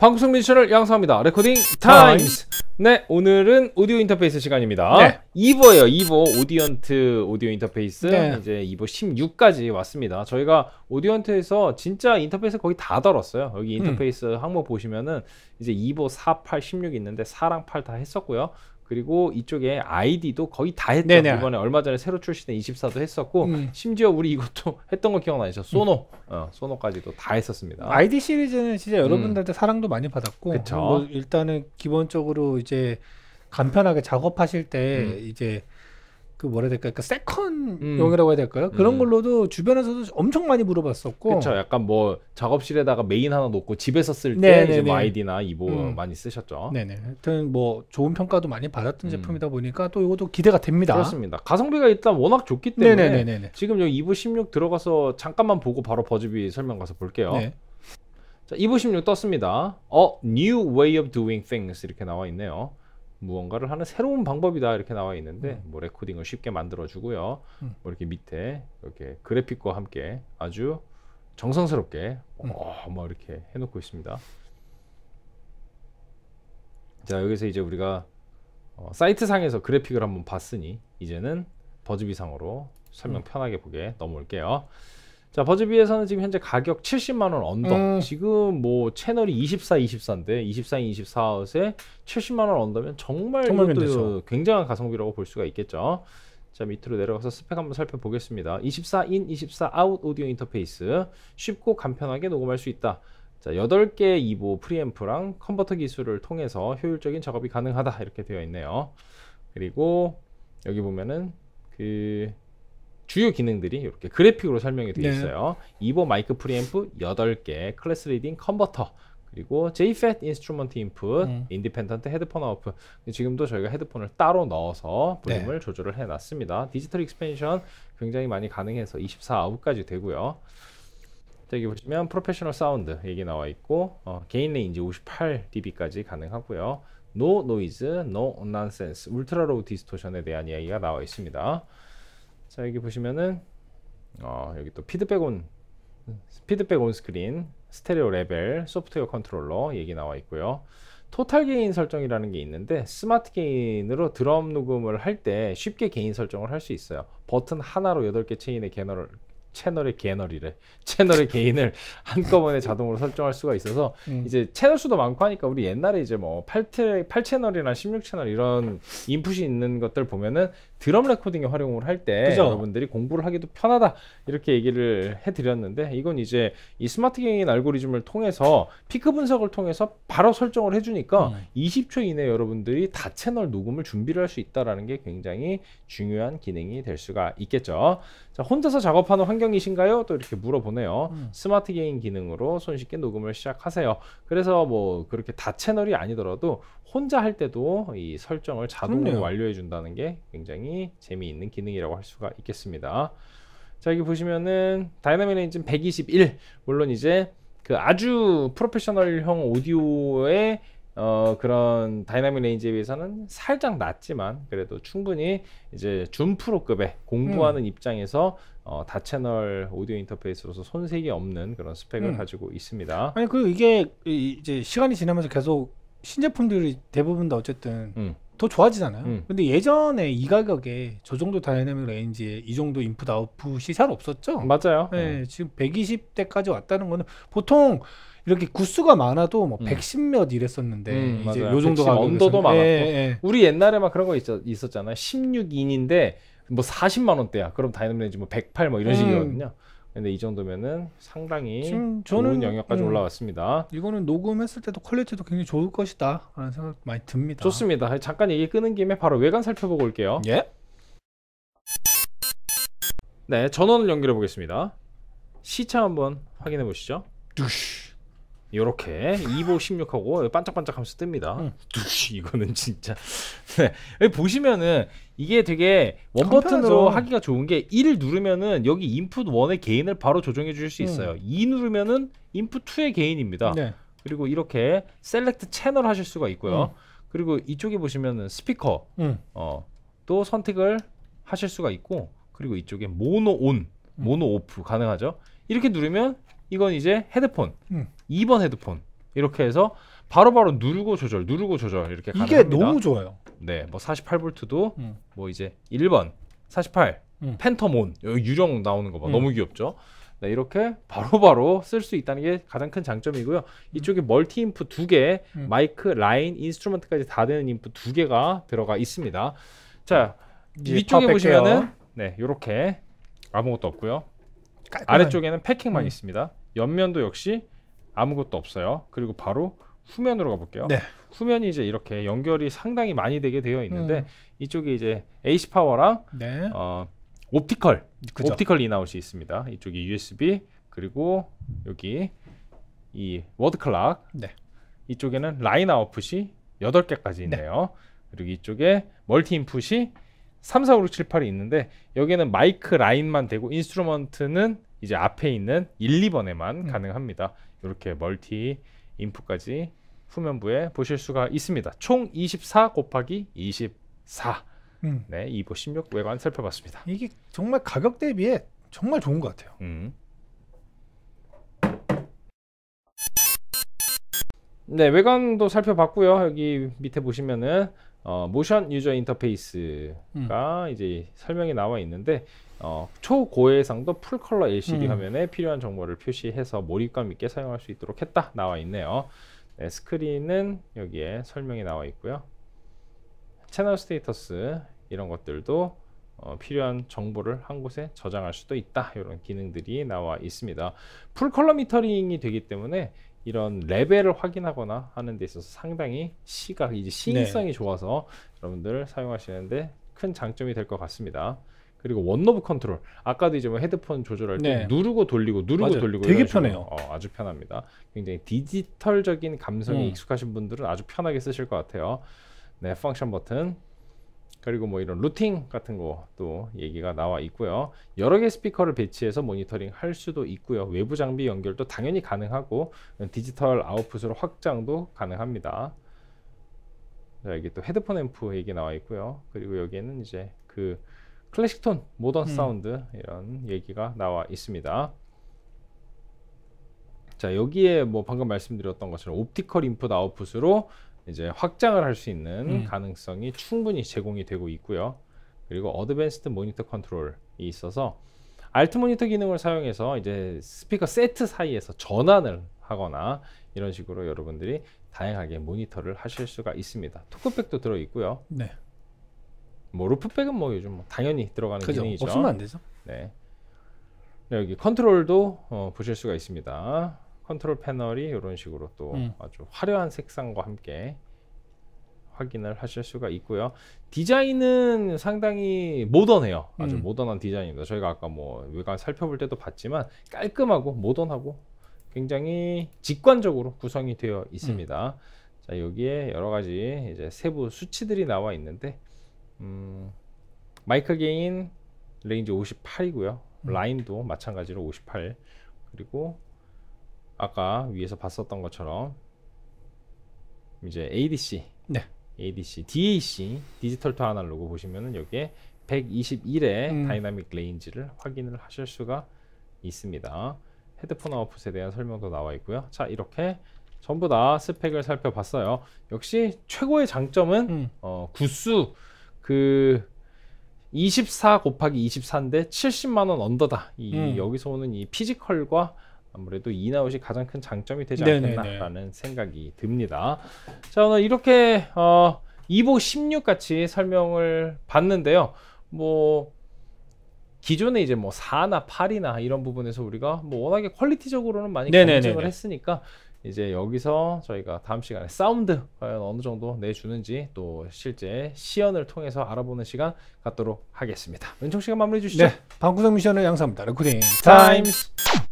방구석 미션을 양성합니다. 레코딩 타임스. 네, 오늘은 오디오 인터페이스 시간입니다. 네. 2보예요. 2보 오디언트 오디오 인터페이스. 네. 이제 2보 16까지 왔습니다. 저희가 오디언트에서 진짜 인터페이스 거의 다다었어요 여기 음. 인터페이스 음. 항목 보시면은 이제 2보 4, 8, 16 있는데 4랑 8 다 했었고요. 그리고 이쪽에 아이디도 거의 다 했죠. 네네. 이번에 얼마 전에 새로 출시된 24도 했었고 음. 심지어 우리 이것도 했던 거 기억나시죠? 음. 소노, 음. 어, 소노까지도 다 했었습니다. 아이디 시리즈는 진짜 여러분들한테 음. 사랑도 많이 받았고 뭐 일단은 기본적으로 이제 간편하게 작업하실 때 음. 이제 그 뭐라 해야 될까요? 그 그러니까 세컨용이라고 음. 해야 될까요? 그런 음. 걸로도 주변에서도 엄청 많이 물어봤었고. 그렇죠. 약간 뭐 작업실에다가 메인 하나 놓고 집에서 쓸 때 이제 뭐 아이디나 이보 음. 많이 쓰셨죠. 네네. 하여튼 뭐 좋은 평가도 많이 받았던 음. 제품이다 보니까 또 이것도 기대가 됩니다. 그렇습니다. 가성비가 일단 워낙 좋기 때문에 네네네네 지금 여기 이브 16 들어가서 잠깐만 보고 바로 버즈비 설명 가서 볼게요. 네. 자, 이브 16 떴습니다. 어, new way of doing things 이렇게 나와 있네요. 무언가를 하는 새로운 방법이다 이렇게 나와 있는데 음. 뭐 레코딩을 쉽게 만들어 주고요. 음. 뭐 이렇게 밑에 이렇게 그래픽과 함께 아주 정성스럽게 음. 어, 뭐 이렇게 해 놓고 있습니다. 자, 여기서 이제 우리가 어, 사이트 상에서 그래픽을 한번 봤으니 이제는 버즈비 상으로 설명 음. 편하게 보게 넘어올게요. 자 버즈비에서는 지금 현재 가격 70만 원 언더. 음. 지금 뭐 채널이 24, 24인데 2 4 2 4에 70만 원 언더면 정말, 정말 이것도 굉장한 가성비라고 볼 수가 있겠죠. 자 밑으로 내려가서 스펙 한번 살펴보겠습니다. 24인, 24아웃 오디오 인터페이스. 쉽고 간편하게 녹음할 수 있다. 자, 8개의 이보 프리앰프랑 컨버터 기술을 통해서 효율적인 작업이 가능하다 이렇게 되어 있네요. 그리고 여기 보면은 그 주요 기능들이 이렇게 그래픽으로 설명이 되어 네. 있어요. 네. 이보 마이크 프리앰프 8개, 클래스 리딩 컨버터, 그리고 JFET 인스트루먼트 인풋, 음. 인디펜던트 헤드폰 아웃풋. 지금도 저희가 헤드폰을 따로 넣어서 볼륨을 네. 조절을 해놨습니다. 디지털 익스펜션 굉장히 많이 가능해서 24 아웃까지 되고요. 여기 보시면 프로페셔널 사운드 얘기 나와 있고 어, 개인 레인지 58dB까지 가능하고요. 노 노이즈, 노 논센스, 울트라 로우 디스토션에 대한 이야기가 나와 있습니다. 자 여기 보시면은 어, 여기 또 피드백 온 피드백 온 스크린 스테레오 레벨 소프트웨어 컨트롤러 얘기 나와 있고요 토탈 게인 설정이라는 게 있는데 스마트 게인으로 드럼 녹음을 할 때 쉽게 게인 설정을 할 수 있어요 버튼 하나로 8개 체인의 게너를, 채널의 개널이래. 채널의 개인을 한꺼번에 자동으로 설정할 수가 있어서 음. 이제 채널 수도 많고 하니까 우리 옛날에 이제 뭐 8채, 8채널이나 16채널 이런 인풋이 있는 것들 보면은 드럼 레코딩에 활용을 할 때 여러분들이 공부를 하기도 편하다 이렇게 얘기를 해드렸는데 이건 이제 이 스마트 개인 알고리즘을 통해서 피크 분석을 통해서 바로 설정을 해주니까 음. 20초 이내 여러분들이 다 채널 녹음을 준비를 할 수 있다라는 게 굉장히 중요한 기능이 될 수가 있겠죠. 자 혼자서 작업하는 환경 환경이신가요? 또 이렇게 물어보네요. 음. 스마트 게임 기능으로 손쉽게 녹음을 시작하세요. 그래서 뭐 그렇게 다 채널이 아니더라도 혼자 할 때도 이 설정을 자동으로 완료해 준다는 게 굉장히 재미있는 기능이라고 할 수가 있겠습니다. 자 여기 보시면은 다이나믹 레인지121 물론 이제 그 아주 프로페셔널형 오디오의 어, 그런 다이나믹 레인지에 비해서는 살짝 낮지만 그래도 충분히 이제 준 프로급의 공부하는 음. 입장에서 어, 다채널 오디오 인터페이스로서 손색이 없는 그런 스펙을 음. 가지고 있습니다. 아니 그 이게 이제 시간이 지나면서 계속 신제품들이 대부분 다 어쨌든 음. 더 좋아지잖아요. 음. 근데 예전에 이 가격에 저 정도 다이내믹 레인지에 이 정도 인풋 아웃풋이 잘 없었죠. 맞아요. 네, 음. 지금 120대까지 왔다는 거는 보통 이렇게 구수가 많아도 뭐 음. 110몇 이랬었는데 음, 이제 맞아요. 요 정도 가 언더도 예, 많았고 예, 예. 우리 옛날에 막 그런 거 있었, 있었잖아요. 16인인데 뭐 40만 원대야. 그럼 다이내믹 레인지 뭐 108뭐 뭐 이런 음. 식이거든요. 근데 이 정도면은 상당히 지금 저는, 좋은 영역까지 음, 올라왔습니다. 이거는 녹음했을 때도 퀄리티도 굉장히 좋을 것이다 라는 생각 많이 듭니다. 좋습니다. 잠깐 얘기 끄는 김에 바로 외관 살펴보고 올게요. 예. 네, 전원을 연결해 보겠습니다. 시차 한번 확인해 보시죠. 두쉬. 요렇게 2 5 6하고 반짝반짝하면서 뜹니다. 응. 두쉬 이거는 진짜 네. 여 보시면은 이게 되게 원 버튼으로 하기가 좋은 게 1을 누르면은 여기 인풋 1의 개인을 바로 조정해 주실 수 음. 있어요. 음. 2 누르면은 인풋 2의 개인입니다. 네. 그리고 이렇게 셀렉트 채널 하실 수가 있고요. 음. 그리고 이쪽에 보시면은 스피커 음. 어, 또 선택을 하실 수가 있고 그리고 이쪽에 모노 온, 모노 오프 가능하죠. 이렇게 누르면 이건 이제 헤드폰 음. 2번 헤드폰 이렇게 해서 바로바로 바로 누르고 조절, 누르고 조절 이렇게 가능합니다. 이게 너무 좋아요. 네, 뭐 48볼트도 음. 뭐 이제 1번 48 음. 펜터몬 유령 나오는 거 봐. 음. 너무 귀엽죠? 네, 이렇게 바로바로 쓸 수 있다는 게 가장 큰 장점이고요. 음. 이쪽에 멀티 인풋 두 개, 음. 마이크, 라인, 인스트루먼트까지 다 되는 인풋 두 개가 들어가 있습니다. 자, 위쪽에 보시면은 네, 요렇게 아무것도 없고요. 깔끔한. 아래쪽에는 패킹만 있습니다. 옆면도 역시 아무것도 없어요. 그리고 바로 후면으로 가볼게요. 네. 후면이 이제 이렇게 연결이 상당히 많이 되게 되어 있는데 음. 이쪽에 이제 AC 파워랑 네. 어, 옵티컬 그죠. 옵티컬 인아웃이 있습니다. 이쪽이 USB 그리고 여기 이 워드 클락 네. 이쪽에는 라인 아웃풋이 8개까지 있네요. 네. 그리고 이쪽에 멀티 인풋이 3, 4, 5, 6, 7, 8이 있는데 여기는 마이크 라인만 되고 인스트루먼트는 이제 앞에 있는 1, 2번에만 음. 가능합니다. 이렇게 멀티 인풋까지 후면부에 보실 수가 있습니다. 총 24 곱하기 24. 음. 네, 이보16 외관 살펴봤습니다. 이게 정말 가격 대비에 정말 좋은 것 같아요. 음. 네, 외관도 살펴봤고요. 여기 밑에 보시면은 어, 모션 유저 인터페이스가 음. 이제 설명이 나와 있는데 어, 초고해상도 풀컬러 LCD 음. 화면에 필요한 정보를 표시해서 몰입감 있게 사용할 수 있도록 했다 나와 있네요. 네, 스크린은 여기에 설명이 나와 있고요. 채널 스테이터스 이런 것들도 어, 필요한 정보를 한 곳에 저장할 수도 있다 이런 기능들이 나와 있습니다 풀컬러 미터링이 되기 때문에 이런 레벨을 확인하거나 하는 데 있어서 상당히 시각 이제 시인성이 네. 좋아서 여러분들 사용하시는데 큰 장점이 될 것 같습니다 그리고 원노브 컨트롤. 아까도 이제 뭐 헤드폰 조절할 때 네. 누르고 돌리고 누르고 맞아요. 돌리고 되게 편해요. 어, 아주 편합니다. 굉장히 디지털적인 감성이 음. 익숙하신 분들은 아주 편하게 쓰실 것 같아요. 네, 펑션 버튼. 그리고 뭐 이런 루팅 같은 거 또 얘기가 나와 있고요. 여러 개 스피커를 배치해서 모니터링 할 수도 있고요. 외부 장비 연결도 당연히 가능하고 디지털 아웃풋으로 확장도 가능합니다. 자, 여기 또 헤드폰 앰프 얘기 나와 있고요. 그리고 여기에는 이제 그 클래식 톤, 모던 음. 사운드 이런 얘기가 나와 있습니다. 자 여기에 뭐 방금 말씀드렸던 것처럼 옵티컬 인풋 아웃풋으로 이제 확장을 할 수 있는 음. 가능성이 충분히 제공이 되고 있고요. 그리고 어드밴스드 모니터 컨트롤이 있어서 알트 모니터 기능을 사용해서 이제 스피커 세트 사이에서 전환을 하거나 이런 식으로 여러분들이 다양하게 모니터를 하실 수가 있습니다. 토크백도 들어 있고요. 네. 뭐 루프백은 뭐 요즘 뭐 당연히 들어가는 그죠. 기능이죠. 없으면 안 되죠. 네. 여기 컨트롤도 어, 보실 수가 있습니다. 컨트롤 패널이 이런 식으로 또 음. 아주 화려한 색상과 함께 확인을 하실 수가 있고요. 디자인은 상당히 모던해요. 아주 음. 모던한 디자인입니다. 저희가 아까 뭐 외관 살펴볼 때도 봤지만 깔끔하고 모던하고 굉장히 직관적으로 구성이 되어 있습니다. 음. 자, 여기에 여러 가지 이제 세부 수치들이 나와 있는데 음, 마이크 게인 레인지 58이고요. 음. 라인도 마찬가지로 58. 그리고 아까 위에서 봤었던 것처럼 이제 ADC, 네. ADC, DAC 디지털 투 아날로그 보시면은 여기에 121의 음. 다이나믹 레인지를 확인을 하실 수가 있습니다. 헤드폰 아웃풋에 대한 설명도 나와 있고요. 자 이렇게 전부 다 스펙을 살펴봤어요. 역시 최고의 장점은 음. 어, 구수 그24 곱하기 24인데 70만 원 언더다. 이 음. 여기서 오는 이 피지컬과 아무래도 이나웃이 가장 큰 장점이 되지 않겠나라는 생각이 듭니다. 자 오늘 이렇게 어, 이보16 같이 설명을 봤는데요. 뭐 기존에 이제 뭐 4나 8이나 이런 부분에서 우리가 뭐 워낙에 퀄리티적으로는 많이 네네을 했으니까 이제 여기서 저희가 다음 시간에 사운드 과연 어느 정도 내주는지 또 실제 시연을 통해서 알아보는 시간 갖도록 하겠습니다. 왼쪽 시간 마무리해 주시죠. 네. 방구석 미션을 양사합니다. 레코딩 타임스.